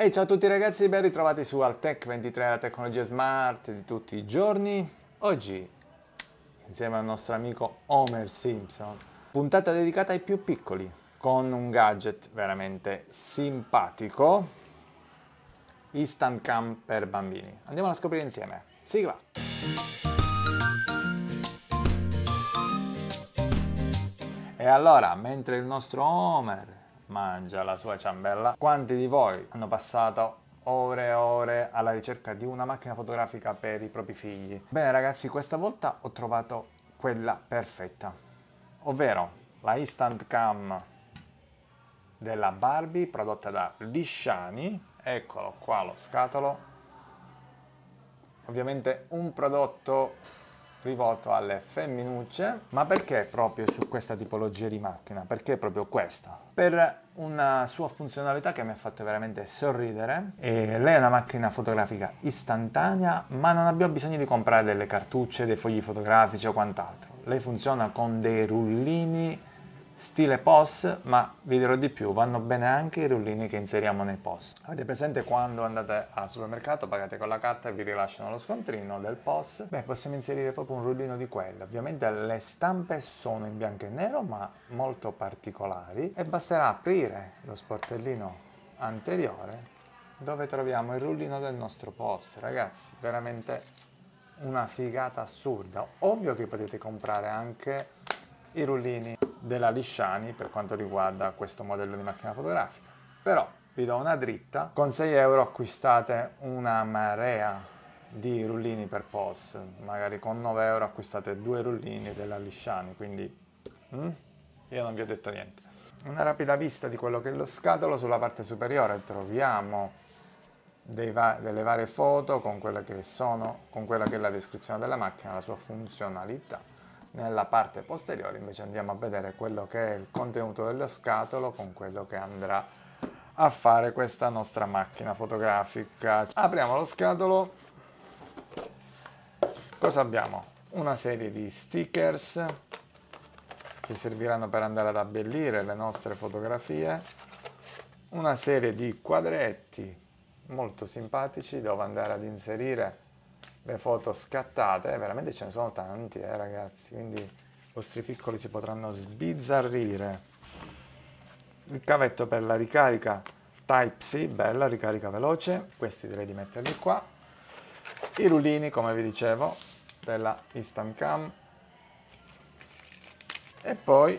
E hey, ciao a tutti ragazzi, ben ritrovati su Altec 23, la tecnologia smart di tutti i giorni. Oggi, insieme al nostro amico Homer Simpson, puntata dedicata ai più piccoli, con un gadget veramente simpatico, Instant Cam per bambini. Andiamo a scoprire insieme. Sigla! E allora, mentre il nostro Homer mangia la sua ciambella. Quanti di voi hanno passato ore e ore alla ricerca di una macchina fotografica per i propri figli? Bene ragazzi, questa volta ho trovato quella perfetta, ovvero la Instant Cam della Barbie prodotta da Lisciani, eccolo qua lo scatolo, ovviamente un prodotto rivolto alle femminucce, ma perché proprio su questa tipologia di macchina? Perché proprio questa? Per una sua funzionalità che mi ha fatto veramente sorridere. E lei è una macchina fotografica istantanea, ma non abbiamo bisogno di comprare delle cartucce, dei fogli fotografici o quant'altro. Lei funziona con dei rullini stile POS, ma vi dirò di più, vanno bene anche i rullini che inseriamo nei POS. Avete presente quando andate al supermercato, pagate con la carta e vi rilasciano lo scontrino del POS? Beh, possiamo inserire proprio un rullino di quello. Ovviamente le stampe sono in bianco e nero, ma molto particolari e basterà aprire lo sportellino anteriore dove troviamo il rullino del nostro POS. Ragazzi, veramente una figata assurda. Ovvio che potete comprare anche i rullini della Lisciani per quanto riguarda questo modello di macchina fotografica. Però vi do una dritta, con 6 euro acquistate una marea di rullini per POS, magari con 9 euro acquistate due rullini della Lisciani, quindi mm? io non vi ho detto niente. Una rapida vista di quello che è lo scatolo, sulla parte superiore troviamo va delle varie foto con quella, sono, con quella che è la descrizione della macchina, la sua funzionalità nella parte posteriore invece andiamo a vedere quello che è il contenuto dello scatolo con quello che andrà a fare questa nostra macchina fotografica. Apriamo lo scatolo. Cosa abbiamo? Una serie di stickers che serviranno per andare ad abbellire le nostre fotografie. Una serie di quadretti molto simpatici dove andare ad inserire le foto scattate, eh, veramente ce ne sono tanti eh, ragazzi, quindi i vostri piccoli si potranno sbizzarrire. Il cavetto per la ricarica Type-C, bella, ricarica veloce, questi direi di metterli qua. I rulini, come vi dicevo, della Instant Cam. E poi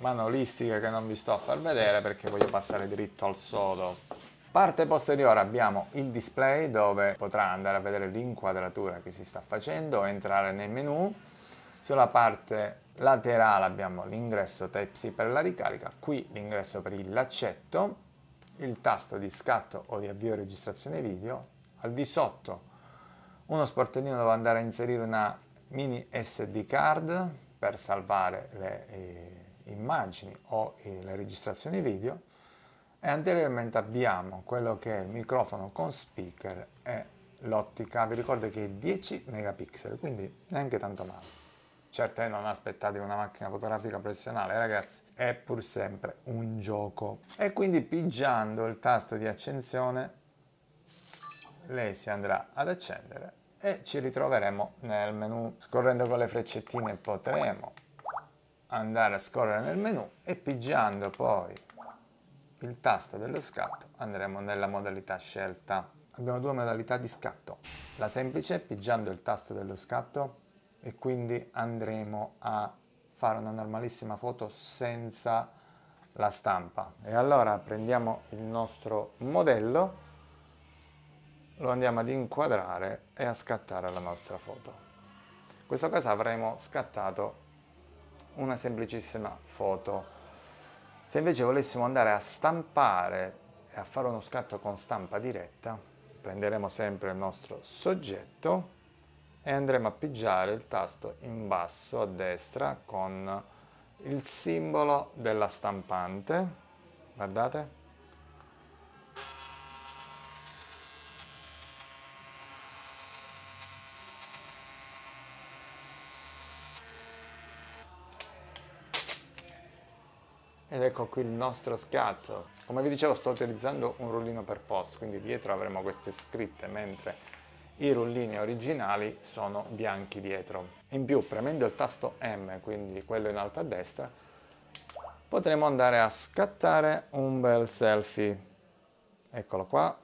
manolistiche che non vi sto a far vedere perché voglio passare dritto al sodo. Parte posteriore abbiamo il display dove potrà andare a vedere l'inquadratura che si sta facendo, entrare nei menu. Sulla parte laterale abbiamo l'ingresso Type-C per la ricarica, qui l'ingresso per il laccetto, il tasto di scatto o di avvio registrazione video, al di sotto uno sportellino dove andare a inserire una mini SD card per salvare le eh, immagini o eh, le registrazioni video, e anteriormente abbiamo quello che è il microfono con speaker e l'ottica, vi ricordo che è 10 megapixel, quindi neanche tanto male. Certo, eh, non aspettate una macchina fotografica professionale, ragazzi, è pur sempre un gioco. E quindi pigiando il tasto di accensione, lei si andrà ad accendere e ci ritroveremo nel menu. Scorrendo con le freccettine potremo andare a scorrere nel menu e pigiando poi il tasto dello scatto andremo nella modalità scelta. Abbiamo due modalità di scatto, la semplice pigiando il tasto dello scatto e quindi andremo a fare una normalissima foto senza la stampa. E allora prendiamo il nostro modello, lo andiamo ad inquadrare e a scattare la nostra foto. In questo caso avremo scattato una semplicissima foto se invece volessimo andare a stampare e a fare uno scatto con stampa diretta, prenderemo sempre il nostro soggetto e andremo a pigiare il tasto in basso a destra con il simbolo della stampante, guardate, Ed ecco qui il nostro scatto. Come vi dicevo sto utilizzando un rullino per post, quindi dietro avremo queste scritte, mentre i rullini originali sono bianchi dietro. In più premendo il tasto M, quindi quello in alto a destra, potremo andare a scattare un bel selfie. Eccolo qua,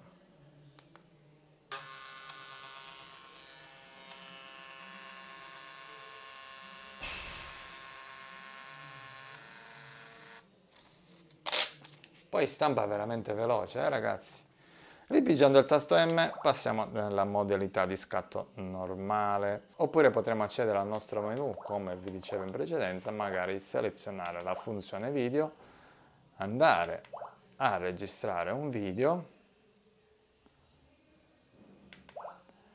Poi stampa veramente veloce, eh ragazzi. Ripigiando il tasto M passiamo nella modalità di scatto normale, oppure potremo accedere al nostro menu, come vi dicevo in precedenza, magari selezionare la funzione video, andare a registrare un video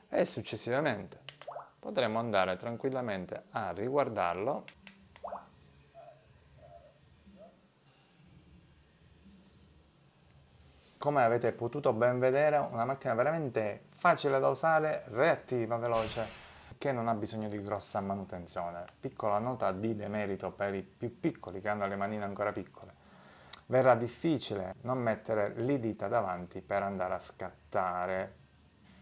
e successivamente potremo andare tranquillamente a riguardarlo come avete potuto ben vedere, una macchina veramente facile da usare, reattiva, veloce, che non ha bisogno di grossa manutenzione. Piccola nota di demerito per i più piccoli che hanno le manine ancora piccole. Verrà difficile non mettere le dita davanti per andare a scattare.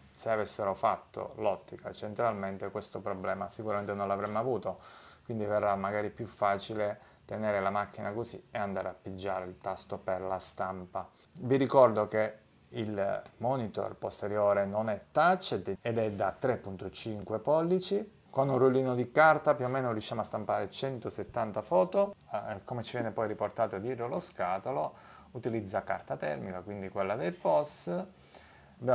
Se avessero fatto l'ottica centralmente questo problema sicuramente non l'avremmo avuto, quindi verrà magari più facile tenere la macchina così e andare a pigiare il tasto per la stampa. Vi ricordo che il monitor posteriore non è touch ed è da 3.5 pollici. Con un rollino di carta più o meno riusciamo a stampare 170 foto. Eh, come ci viene poi riportato dietro lo scatolo, utilizza carta termica, quindi quella dei POS. Abbiamo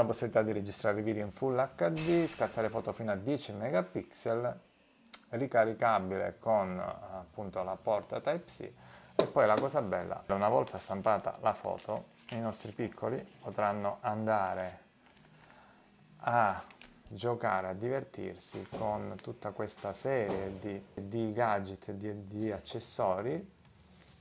la possibilità di registrare video in Full HD, scattare foto fino a 10 megapixel ricaricabile con appunto la porta Type-C e poi la cosa bella, una volta stampata la foto, i nostri piccoli potranno andare a giocare, a divertirsi con tutta questa serie di, di gadget, di, di accessori,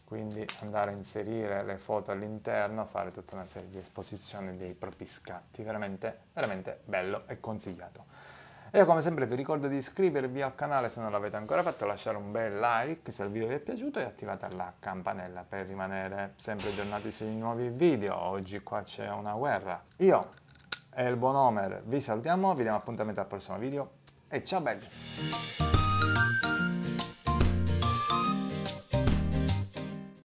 quindi andare a inserire le foto all'interno, fare tutta una serie di esposizioni dei propri scatti, veramente, veramente bello e consigliato. Io come sempre vi ricordo di iscrivervi al canale se non l'avete ancora fatto, lasciare un bel like se il video vi è piaciuto e attivate la campanella per rimanere sempre aggiornati sui nuovi video. Oggi qua c'è una guerra. Io e il buon Homer vi salutiamo, vi diamo appuntamento al prossimo video e ciao belli!